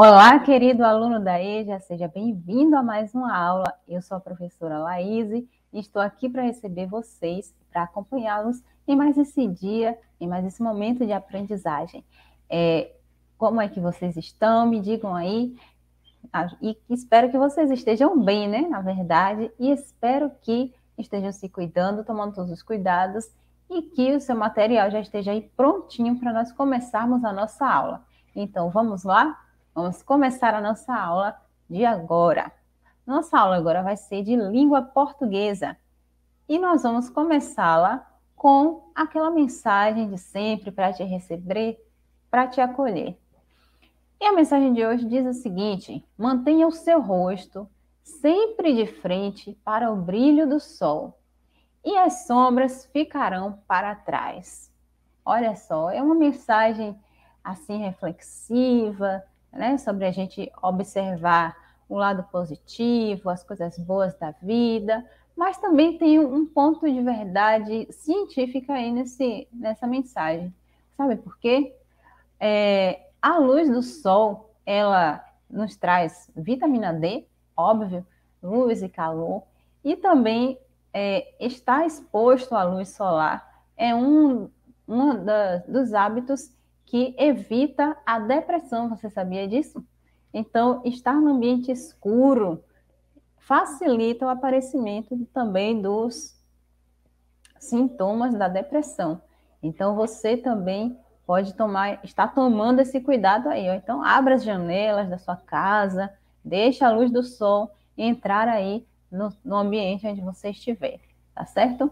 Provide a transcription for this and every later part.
Olá, querido aluno da EJA, seja bem-vindo a mais uma aula. Eu sou a professora Laís e estou aqui para receber vocês, para acompanhá-los em mais esse dia, em mais esse momento de aprendizagem. É, como é que vocês estão? Me digam aí. Ah, e espero que vocês estejam bem, né? Na verdade, e espero que estejam se cuidando, tomando todos os cuidados e que o seu material já esteja aí prontinho para nós começarmos a nossa aula. Então, vamos lá? Vamos começar a nossa aula de agora. Nossa aula agora vai ser de língua portuguesa e nós vamos começá-la com aquela mensagem de sempre para te receber, para te acolher. E a mensagem de hoje diz o seguinte: mantenha o seu rosto sempre de frente para o brilho do sol, e as sombras ficarão para trás. Olha só, é uma mensagem assim reflexiva, né? Sobre a gente observar o lado positivo, as coisas boas da vida, mas também tem um ponto de verdade científica aí nesse, nessa mensagem. Sabe por quê? É, a luz do sol, ela nos traz vitamina D, óbvio, luz e calor, e também é, estar exposto à luz solar é um, um da, dos hábitos que evita a depressão. Você sabia disso? Então, estar no ambiente escuro facilita o aparecimento também dos sintomas da depressão. Então, você também pode tomar, está tomando esse cuidado aí. Ó. Então, abra as janelas da sua casa, deixa a luz do sol entrar aí no, no ambiente onde você estiver, tá certo?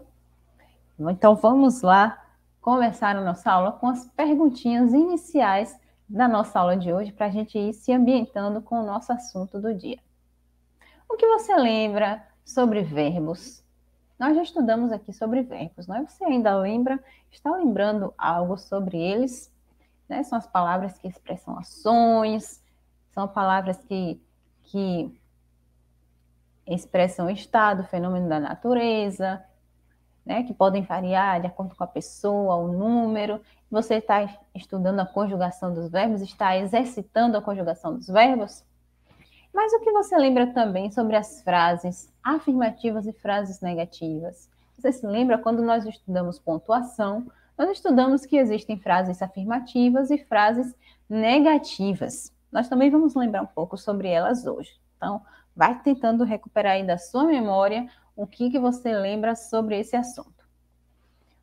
Então, vamos lá começar a nossa aula com as perguntinhas iniciais da nossa aula de hoje, para a gente ir se ambientando com o nosso assunto do dia. O que você lembra sobre verbos? Nós já estudamos aqui sobre verbos, não é? Você ainda lembra? Está lembrando algo sobre eles? Né? São as palavras que expressam ações, são palavras que, que expressam estado, fenômeno da natureza, né, que podem variar de acordo com a pessoa, o número. Você está estudando a conjugação dos verbos, está exercitando a conjugação dos verbos. Mas o que você lembra também sobre as frases afirmativas e frases negativas? Você se lembra quando nós estudamos pontuação, nós estudamos que existem frases afirmativas e frases negativas. Nós também vamos lembrar um pouco sobre elas hoje. Então, vai tentando recuperar aí da sua memória o que, que você lembra sobre esse assunto.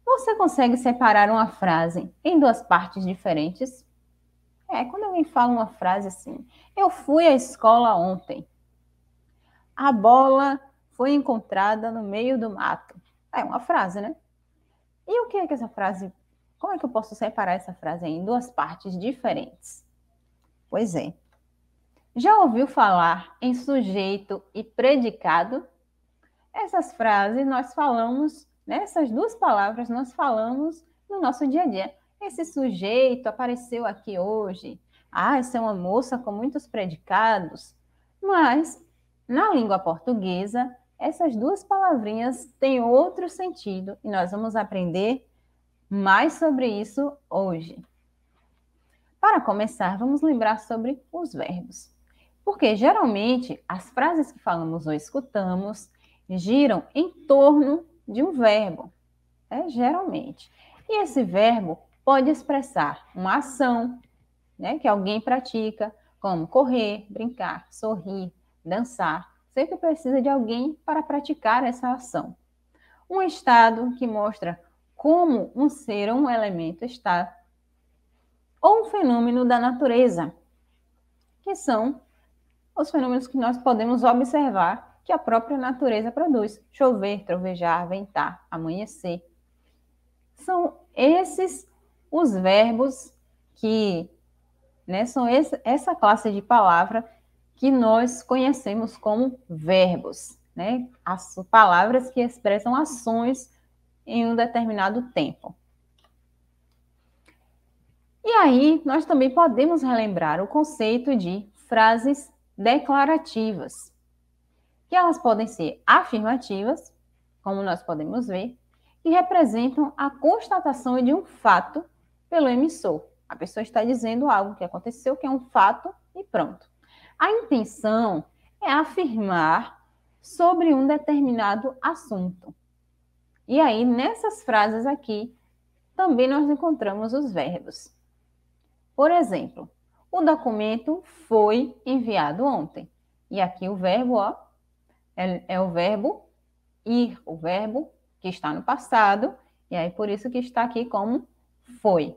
Você consegue separar uma frase em duas partes diferentes? É, quando alguém fala uma frase assim, eu fui à escola ontem. A bola foi encontrada no meio do mato. É uma frase, né? E o que é que essa frase. Como é que eu posso separar essa frase em duas partes diferentes? Pois é. Já ouviu falar em sujeito e predicado? Essas frases nós falamos, né, essas duas palavras nós falamos no nosso dia a dia. Esse sujeito apareceu aqui hoje. Ah, essa é uma moça com muitos predicados. Mas, na língua portuguesa, essas duas palavrinhas têm outro sentido e nós vamos aprender mais sobre isso hoje. Para começar, vamos lembrar sobre os verbos. Porque geralmente as frases que falamos ou escutamos, giram em torno de um verbo, né? geralmente. E esse verbo pode expressar uma ação né? que alguém pratica, como correr, brincar, sorrir, dançar. Sempre precisa de alguém para praticar essa ação. Um estado que mostra como um ser ou um elemento está, ou um fenômeno da natureza, que são os fenômenos que nós podemos observar que a própria natureza produz: chover, trovejar, ventar, amanhecer. São esses os verbos que, né, são esse, essa classe de palavra que nós conhecemos como verbos, né? As palavras que expressam ações em um determinado tempo. E aí, nós também podemos relembrar o conceito de frases declarativas que elas podem ser afirmativas, como nós podemos ver, que representam a constatação de um fato pelo emissor. A pessoa está dizendo algo que aconteceu, que é um fato, e pronto. A intenção é afirmar sobre um determinado assunto. E aí, nessas frases aqui, também nós encontramos os verbos. Por exemplo, o documento foi enviado ontem. E aqui o verbo, ó, é, é o verbo ir, o verbo que está no passado, e aí por isso que está aqui como foi.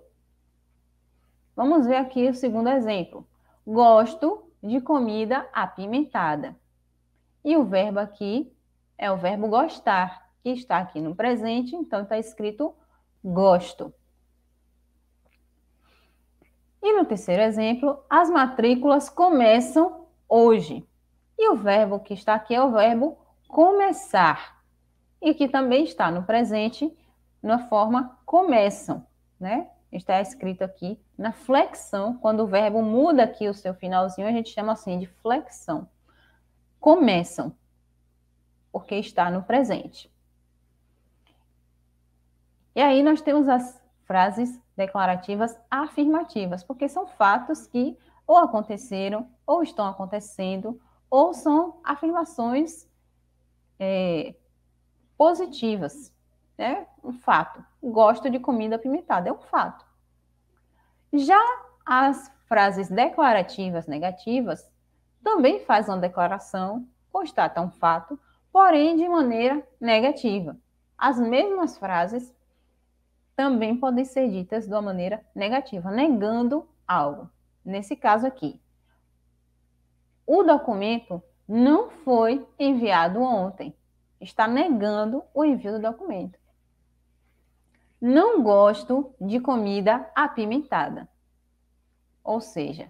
Vamos ver aqui o segundo exemplo. Gosto de comida apimentada. E o verbo aqui é o verbo gostar, que está aqui no presente, então está escrito gosto. E no terceiro exemplo, as matrículas começam hoje. E o verbo que está aqui é o verbo começar, e que também está no presente na forma começam, né? Está escrito aqui na flexão, quando o verbo muda aqui o seu finalzinho, a gente chama assim de flexão. Começam, porque está no presente. E aí nós temos as frases declarativas afirmativas, porque são fatos que ou aconteceram, ou estão acontecendo, ou são afirmações é, positivas. Né? Um fato. Gosto de comida pimentada, é um fato. Já as frases declarativas negativas também fazem uma declaração, constata um fato, porém de maneira negativa. As mesmas frases também podem ser ditas de uma maneira negativa, negando algo. Nesse caso aqui, o documento não foi enviado ontem. Está negando o envio do documento. Não gosto de comida apimentada. Ou seja,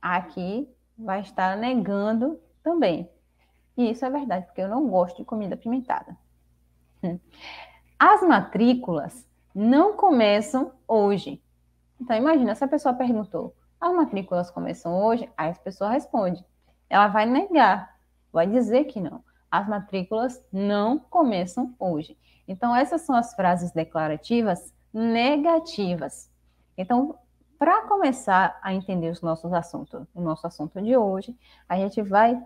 aqui vai estar negando também. E isso é verdade, porque eu não gosto de comida apimentada. As matrículas não começam hoje. Então, imagina, se a pessoa perguntou: as ah, matrículas começam hoje, aí a pessoa responde. Ela vai negar, vai dizer que não. As matrículas não começam hoje. Então, essas são as frases declarativas negativas. Então, para começar a entender os nossos assuntos, o nosso assunto de hoje, a gente vai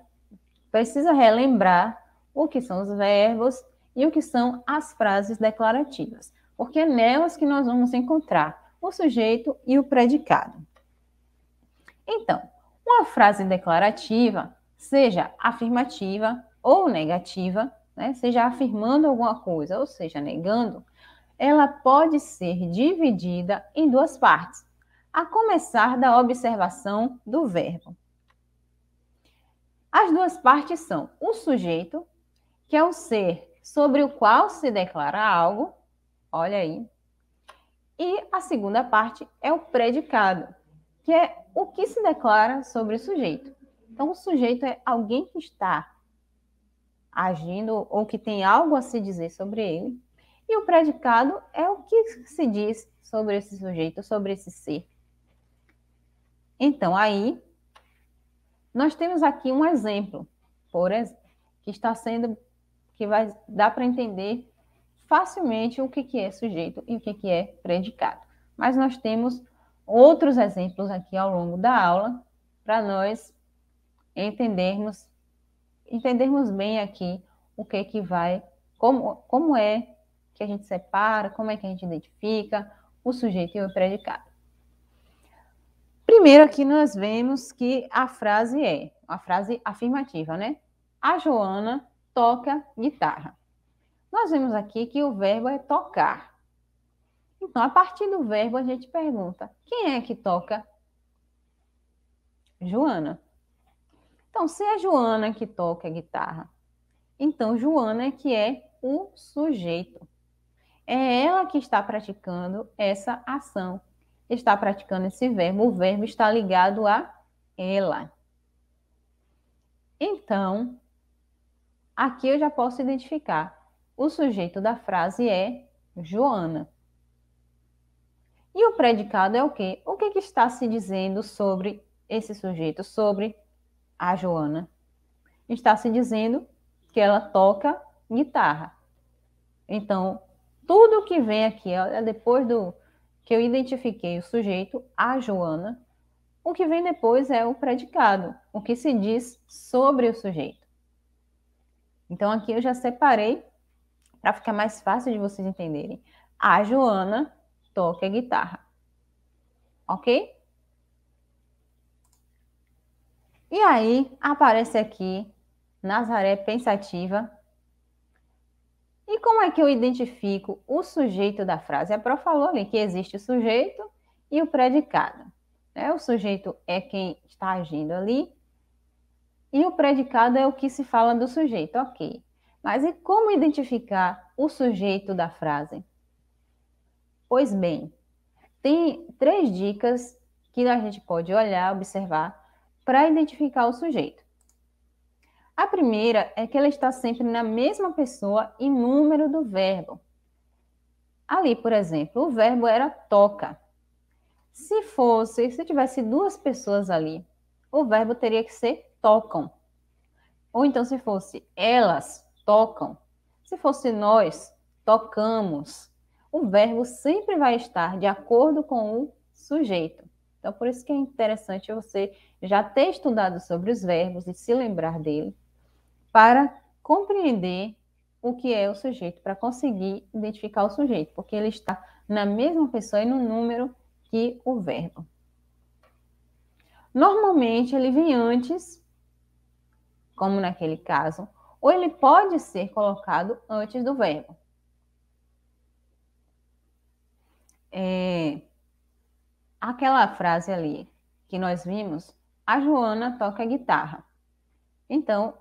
precisa relembrar o que são os verbos e o que são as frases declarativas, porque é nelas que nós vamos encontrar o sujeito e o predicado. Então, uma frase declarativa, seja afirmativa ou negativa, né, seja afirmando alguma coisa ou seja negando, ela pode ser dividida em duas partes, a começar da observação do verbo. As duas partes são o sujeito, que é o ser sobre o qual se declara algo, olha aí, e a segunda parte é o predicado, que é o que se declara sobre o sujeito. Então, o sujeito é alguém que está agindo ou que tem algo a se dizer sobre ele, e o predicado é o que se diz sobre esse sujeito, sobre esse ser. Então, aí, nós temos aqui um exemplo, por exemplo, que está sendo, que vai dar para entender facilmente o que, que é sujeito e o que, que é predicado. Mas nós temos outros exemplos aqui ao longo da aula para nós entendermos entendermos bem aqui o que que vai como como é que a gente separa, como é que a gente identifica o sujeito e o predicado. Primeiro aqui nós vemos que a frase é, a frase afirmativa, né? A Joana toca guitarra. Nós vemos aqui que o verbo é tocar. Então, a partir do verbo, a gente pergunta: quem é que toca? Joana. Então, se é Joana que toca a guitarra, então Joana é que é o sujeito. É ela que está praticando essa ação, está praticando esse verbo. O verbo está ligado a ela. Então, aqui eu já posso identificar. O sujeito da frase é Joana. E o predicado é o quê? O que, é que está se dizendo sobre esse sujeito, sobre a Joana? Está se dizendo que ela toca guitarra. Então, tudo que vem aqui, é depois do que eu identifiquei o sujeito, a Joana, o que vem depois é o predicado, o que se diz sobre o sujeito. Então, aqui eu já separei para ficar mais fácil de vocês entenderem. A Joana toque a guitarra. Ok? E aí aparece aqui Nazaré pensativa. E como é que eu identifico o sujeito da frase? A Pro falou ali que existe o sujeito e o predicado. Né? O sujeito é quem está agindo ali e o predicado é o que se fala do sujeito, ok. Mas e como identificar o sujeito da frase? Pois bem, tem três dicas que a gente pode olhar, observar para identificar o sujeito. A primeira é que ela está sempre na mesma pessoa e número do verbo. Ali, por exemplo, o verbo era toca. Se fosse, se tivesse duas pessoas ali, o verbo teria que ser tocam. Ou então, se fosse elas tocam, se fosse nós tocamos, o verbo sempre vai estar de acordo com o sujeito. Então, por isso que é interessante você já ter estudado sobre os verbos e se lembrar dele, para compreender o que é o sujeito, para conseguir identificar o sujeito, porque ele está na mesma pessoa e no número que o verbo. Normalmente ele vem antes, como naquele caso, ou ele pode ser colocado antes do verbo. é, aquela frase ali que nós vimos, a Joana toca guitarra. Então,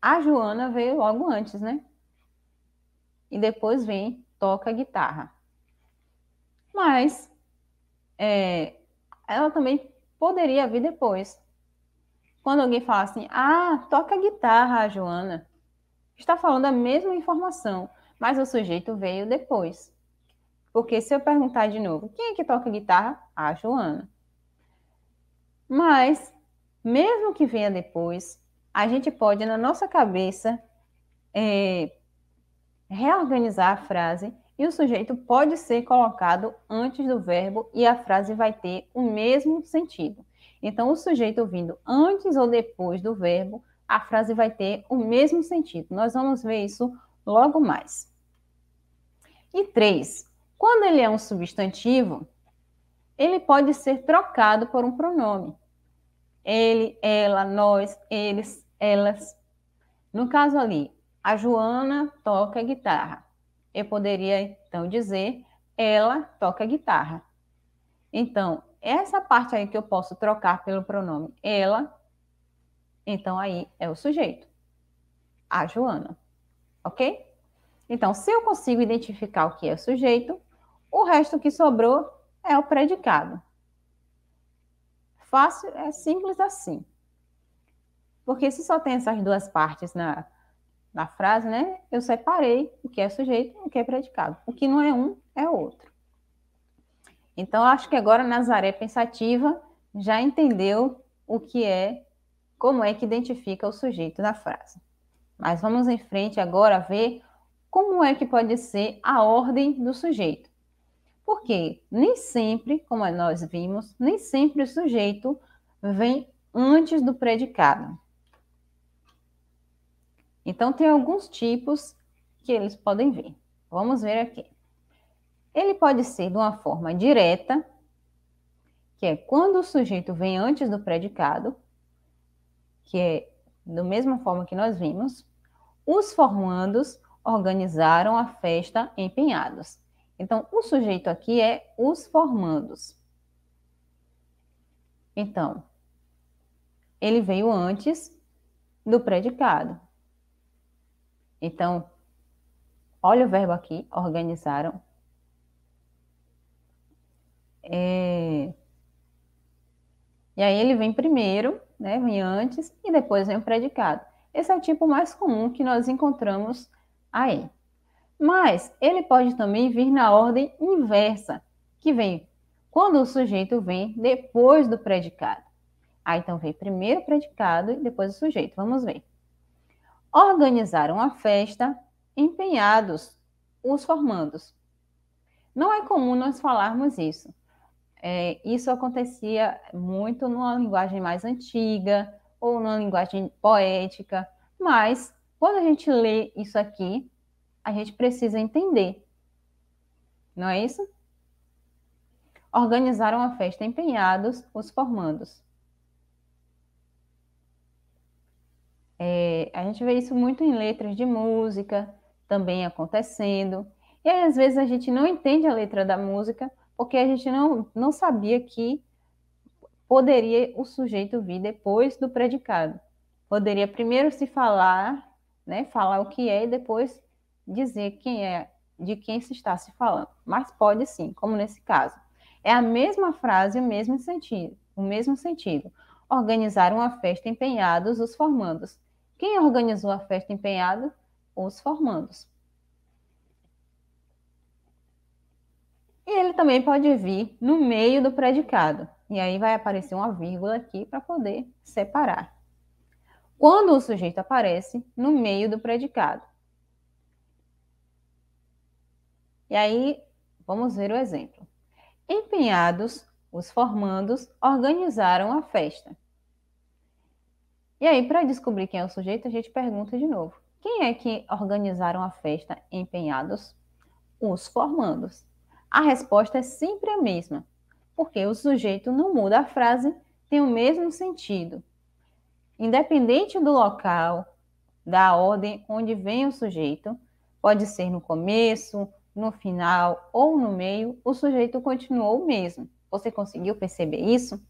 a Joana veio logo antes, né? E depois vem toca guitarra. Mas é, ela também poderia vir depois. Quando alguém fala assim, ah, toca guitarra, Joana, está falando a mesma informação, mas o sujeito veio depois. Porque se eu perguntar de novo, quem é que toca guitarra? A Joana. Mas, mesmo que venha depois, a gente pode, na nossa cabeça, é, reorganizar a frase e o sujeito pode ser colocado antes do verbo e a frase vai ter o mesmo sentido. Então, o sujeito vindo antes ou depois do verbo, a frase vai ter o mesmo sentido. Nós vamos ver isso logo mais. E três, quando ele é um substantivo, ele pode ser trocado por um pronome. Ele, ela, nós, eles, elas. No caso ali, a Joana toca guitarra. Eu poderia então dizer ela toca guitarra. Então, essa parte aí que eu posso trocar pelo pronome ela, então aí é o sujeito. A Joana. OK? Então, se eu consigo identificar o que é o sujeito, o resto que sobrou é o predicado. Fácil, é simples assim. Porque se só tem essas duas partes na, na frase, né? Eu separei o que é sujeito e o que é predicado. O que não é um é outro. Então, acho que agora Nazaré pensativa já entendeu o que é, como é que identifica o sujeito da frase. Mas vamos em frente agora ver como é que pode ser a ordem do sujeito. Porque nem sempre, como nós vimos, nem sempre o sujeito vem antes do predicado. Então, tem alguns tipos que eles podem vir. Vamos ver aqui. Ele pode ser de uma forma direta, que é quando o sujeito vem antes do predicado, que é da mesma forma que nós vimos, os formandos organizaram a festa empenhados. Então, o sujeito aqui é os formandos. Então, ele veio antes do predicado. Então, olha o verbo aqui, organizaram. É... E aí ele vem primeiro, né? Vem antes e depois vem o predicado. Esse é o tipo mais comum que nós encontramos aí. Mas ele pode também vir na ordem inversa, que vem quando o sujeito vem depois do predicado. Ah, então vem primeiro o predicado e depois o sujeito. Vamos ver. Organizaram a festa empenhados os formandos. Não é comum nós falarmos isso. É, isso acontecia muito numa linguagem mais antiga ou numa linguagem poética, mas quando a gente lê isso aqui, a gente precisa entender. Não é isso? Organizaram a festa empenhados os formandos. É, a gente vê isso muito em letras de música, também acontecendo. E aí, às vezes, a gente não entende a letra da música, porque a gente não, não sabia que poderia o sujeito vir depois do predicado. Poderia primeiro se falar, né, falar o que é e depois dizer quem é, de quem se está se falando, mas pode sim, como nesse caso. É a mesma frase, o mesmo sentido, o mesmo sentido. Organizaram a festa empenhados os formandos. Quem organizou a festa empenhado? Os formandos. E ele também pode vir no meio do predicado. E aí vai aparecer uma vírgula aqui para poder separar. Quando o sujeito aparece no meio do predicado, E aí, vamos ver o exemplo. Empenhados, os formandos organizaram a festa. E aí, para descobrir quem é o sujeito, a gente pergunta de novo: quem é que organizaram a festa empenhados? Os formandos. A resposta é sempre a mesma, porque o sujeito não muda a frase, tem o mesmo sentido. Independente do local, da ordem onde vem o sujeito, pode ser no começo, no final ou no meio, o sujeito continuou o mesmo. Você conseguiu perceber isso?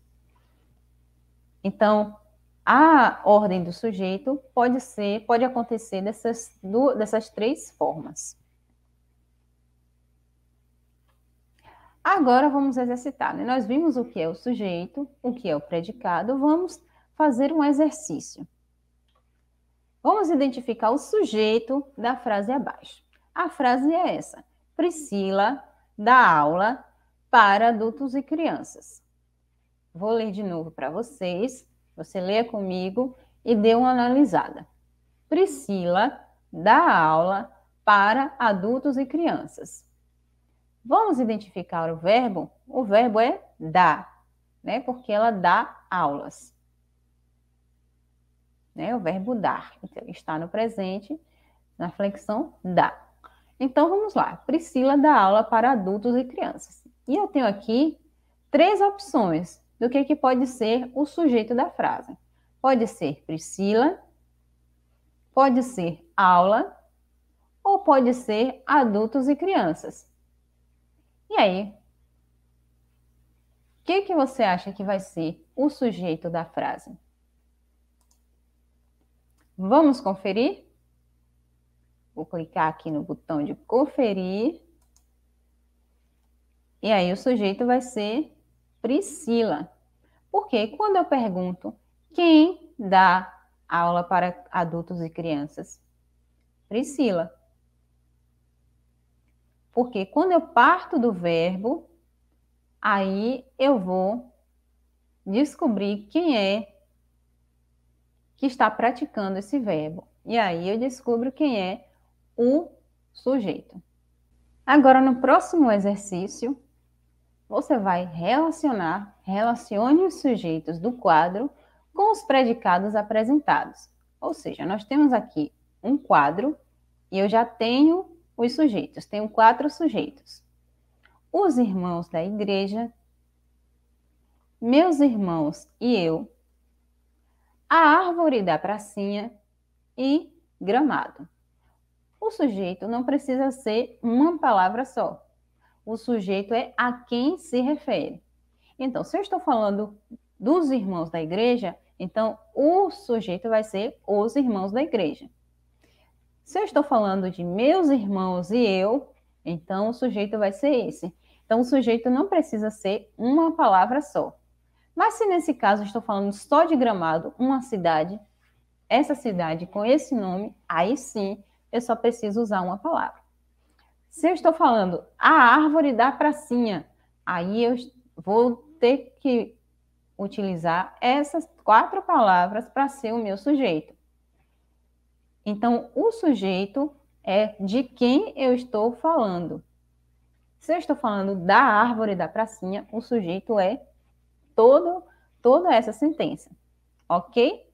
Então, a ordem do sujeito pode ser, pode acontecer dessas, dessas três formas. Agora vamos exercitar. Né? Nós vimos o que é o sujeito, o que é o predicado. Vamos fazer um exercício. Vamos identificar o sujeito da frase abaixo. A frase é essa: Priscila dá aula para adultos e crianças. Vou ler de novo para vocês, você leia comigo e dê uma analisada. Priscila dá aula para adultos e crianças. Vamos identificar o verbo? O verbo é dar, né? Porque ela dá aulas. Né? O verbo dar então, está no presente, na flexão dar. Então vamos lá. Priscila dá aula para adultos e crianças. E eu tenho aqui três opções do que, que pode ser o sujeito da frase. Pode ser Priscila, pode ser aula, ou pode ser adultos e crianças. E aí? O que, que você acha que vai ser o sujeito da frase? Vamos conferir? Vou clicar aqui no botão de conferir. E aí o sujeito vai ser Priscila. Porque quando eu pergunto quem dá aula para adultos e crianças? Priscila. Porque quando eu parto do verbo, aí eu vou descobrir quem é que está praticando esse verbo. E aí eu descubro quem é o sujeito. Agora, no próximo exercício, você vai relacionar, relacione os sujeitos do quadro com os predicados apresentados. Ou seja, nós temos aqui um quadro e eu já tenho os sujeitos, tenho quatro sujeitos. Os irmãos da igreja, meus irmãos e eu, a árvore da pracinha e gramado. O sujeito não precisa ser uma palavra só. O sujeito é a quem se refere. Então, se eu estou falando dos irmãos da igreja, então o sujeito vai ser os irmãos da igreja. Se eu estou falando de meus irmãos e eu, então o sujeito vai ser esse. Então, o sujeito não precisa ser uma palavra só. Mas se nesse caso estou falando só de Gramado, uma cidade, essa cidade com esse nome, aí sim eu só preciso usar uma palavra. Se eu estou falando a árvore da pracinha, aí eu vou ter que utilizar essas quatro palavras para ser o meu sujeito. Então, o sujeito é de quem eu estou falando. Se eu estou falando da árvore da pracinha, o sujeito é todo toda essa sentença, ok?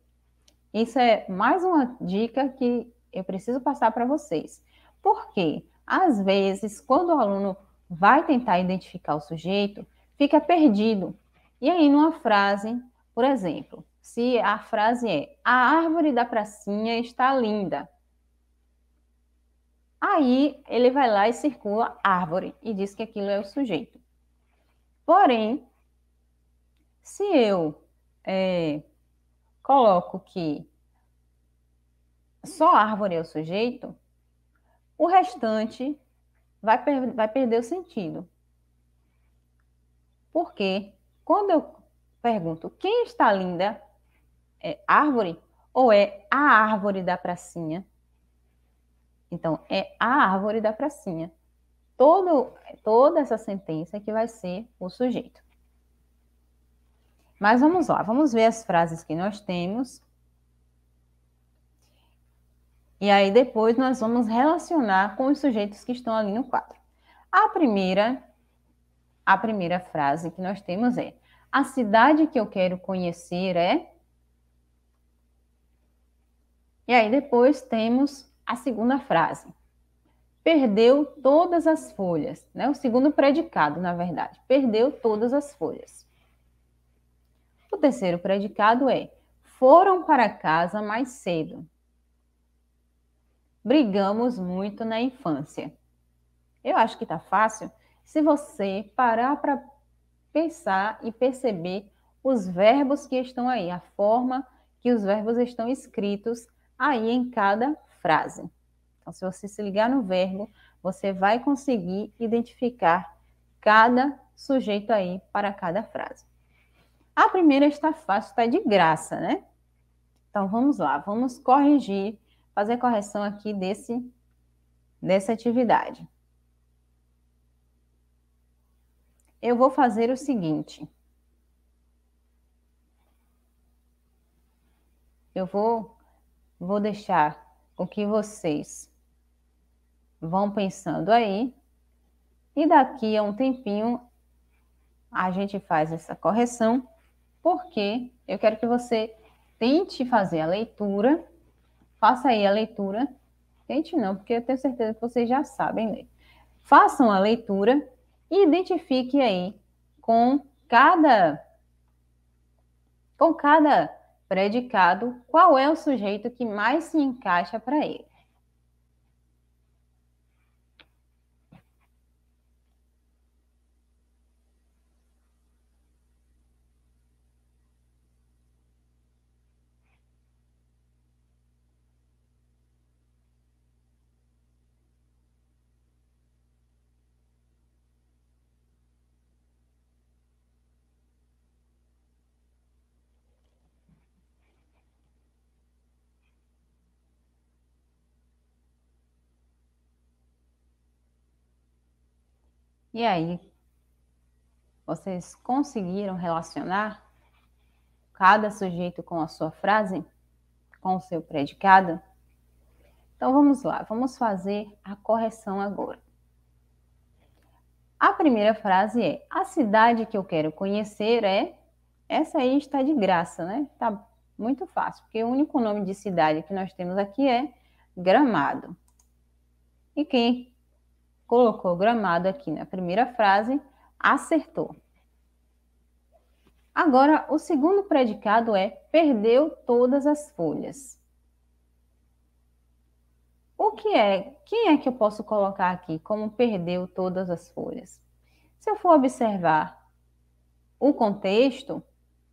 Isso é mais uma dica que eu preciso passar para vocês. Porque, às vezes, quando o aluno vai tentar identificar o sujeito, fica perdido. E aí, numa frase, por exemplo, se a frase é a árvore da pracinha está linda. Aí ele vai lá e circula árvore e diz que aquilo é o sujeito. Porém, se eu é, coloco que só árvore é o sujeito, o restante vai, per vai perder o sentido. Porque quando eu pergunto quem está linda, é árvore ou é a árvore da pracinha? Então, é a árvore da pracinha. Todo, toda essa sentença que vai ser o sujeito. Mas vamos lá, vamos ver as frases que nós temos e aí depois nós vamos relacionar com os sujeitos que estão ali no quadro. A primeira, a primeira frase que nós temos é: a cidade que eu quero conhecer é. E aí depois temos a segunda frase. Perdeu todas as folhas, né? O segundo predicado, na verdade. Perdeu todas as folhas. O terceiro predicado é: foram para casa mais cedo brigamos muito na infância. Eu acho que está fácil se você parar para pensar e perceber os verbos que estão aí, a forma que os verbos estão escritos aí em cada frase. Então, se você se ligar no verbo, você vai conseguir identificar cada sujeito aí para cada frase. A primeira está fácil, está de graça, né? Então vamos lá, vamos corrigir fazer correção aqui desse, dessa atividade. Eu vou fazer o seguinte. Eu vou, vou deixar o que vocês vão pensando aí. E daqui a um tempinho a gente faz essa correção, porque eu quero que você tente fazer a leitura faça aí a leitura. Tente não, porque eu tenho certeza que vocês já sabem ler. Façam a leitura e identifique aí com cada com cada predicado qual é o sujeito que mais se encaixa para ele. E aí, vocês conseguiram relacionar cada sujeito com a sua frase, com o seu predicado? Então vamos lá, vamos fazer a correção agora. A primeira frase é: A cidade que eu quero conhecer é. Essa aí está de graça, né? Tá muito fácil, porque o único nome de cidade que nós temos aqui é Gramado. E quem colocou gramado aqui na primeira frase, acertou. Agora, o segundo predicado é perdeu todas as folhas. O que é? Quem é que eu posso colocar aqui como perdeu todas as folhas? Se eu for observar o contexto,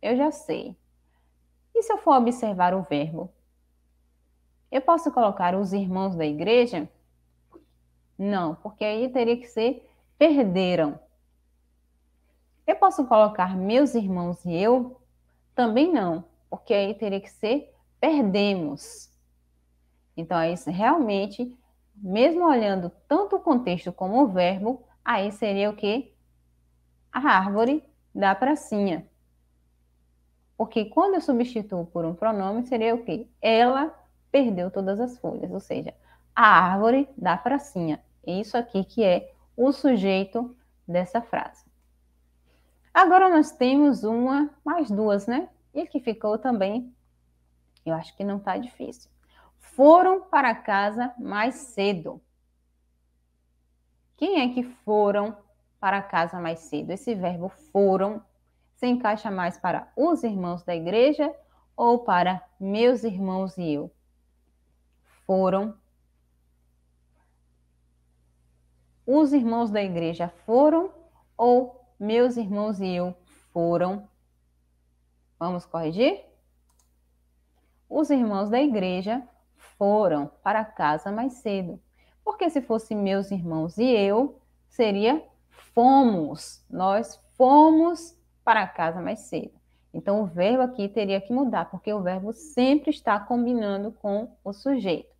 eu já sei. E se eu for observar o verbo? Eu posso colocar os irmãos da igreja não, porque aí teria que ser perderam. Eu posso colocar meus irmãos e eu? Também não, porque aí teria que ser perdemos. Então, aí realmente, mesmo olhando tanto o contexto como o verbo, aí seria o que? A árvore da pracinha. Porque quando eu substituo por um pronome, seria o que? Ela perdeu todas as folhas, ou seja, a árvore da pracinha. É Isso aqui que é o sujeito dessa frase. Agora nós temos uma, mais duas, né? E que ficou também, eu acho que não está difícil. Foram para casa mais cedo. Quem é que foram para casa mais cedo? Esse verbo foram se encaixa mais para os irmãos da igreja ou para meus irmãos e eu? Foram os irmãos da igreja foram ou meus irmãos e eu foram? Vamos corrigir? Os irmãos da igreja foram para casa mais cedo. Porque se fosse meus irmãos e eu, seria fomos. Nós fomos para casa mais cedo. Então, o verbo aqui teria que mudar, porque o verbo sempre está combinando com o sujeito.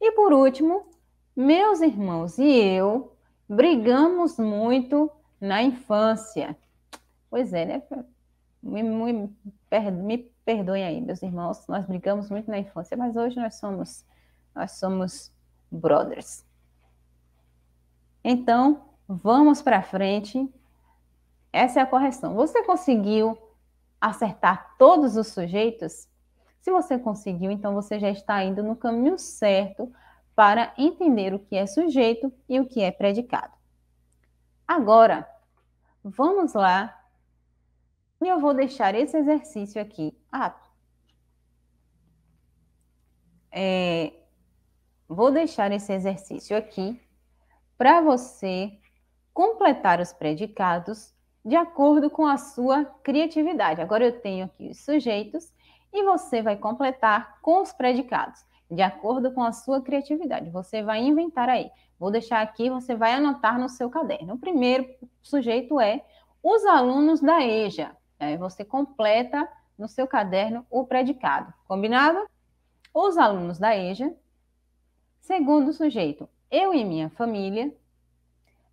E por último, meus irmãos e eu brigamos muito na infância. Pois é, né? Me, me, me perdoem aí, meus irmãos, nós brigamos muito na infância, mas hoje nós somos, nós somos brothers. Então, vamos para frente. Essa é a correção. Você conseguiu acertar todos os sujeitos? Se você conseguiu, então você já está indo no caminho certo para entender o que é sujeito e o que é predicado. Agora, vamos lá. E eu vou deixar esse exercício aqui. Ah, é, vou deixar esse exercício aqui para você completar os predicados de acordo com a sua criatividade. Agora eu tenho aqui os sujeitos e você vai completar com os predicados de acordo com a sua criatividade. Você vai inventar aí. Vou deixar aqui, você vai anotar no seu caderno. O primeiro sujeito é os alunos da EJA. Aí você completa no seu caderno o predicado. Combinado? Os alunos da EJA. Segundo sujeito, eu e minha família.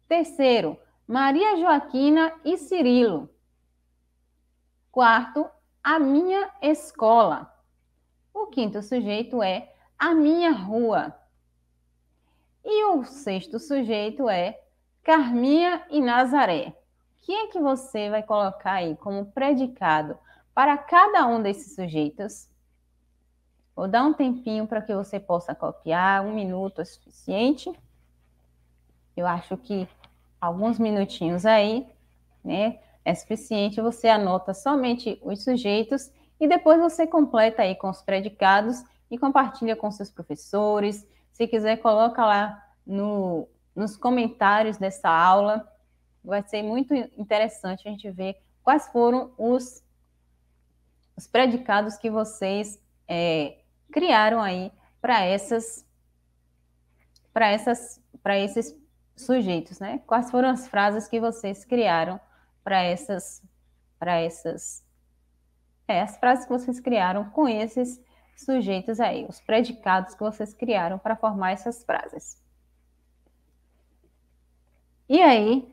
Terceiro, Maria Joaquina e Cirilo. Quarto, a minha escola. O quinto sujeito é a minha rua. E o sexto sujeito é Carminha e Nazaré. O que é que você vai colocar aí como predicado para cada um desses sujeitos? Vou dar um tempinho para que você possa copiar, um minuto é suficiente. Eu acho que alguns minutinhos aí, né? É suficiente, você anota somente os sujeitos e depois você completa aí com os predicados e compartilha com seus professores. Se quiser, coloca lá no, nos comentários dessa aula. Vai ser muito interessante a gente ver quais foram os, os predicados que vocês é, criaram aí para essas para essas para esses sujeitos, né? Quais foram as frases que vocês criaram para essas para essas é, as frases que vocês criaram com esses sujeitos aí, os predicados que vocês criaram para formar essas frases. E aí,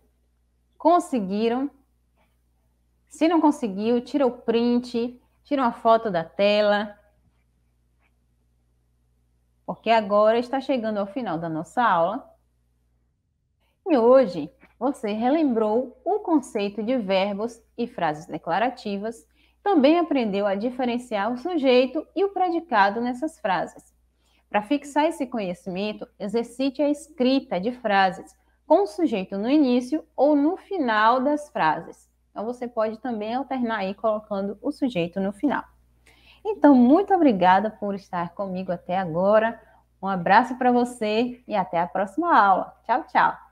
conseguiram? Se não conseguiu, tira o print, tira uma foto da tela. Porque agora está chegando ao final da nossa aula. E hoje você relembrou o conceito de verbos e frases declarativas também aprendeu a diferenciar o sujeito e o predicado nessas frases. Para fixar esse conhecimento, exercite a escrita de frases com o sujeito no início ou no final das frases. Então você pode também alternar aí colocando o sujeito no final. Então, muito obrigada por estar comigo até agora. Um abraço para você e até a próxima aula. Tchau, tchau.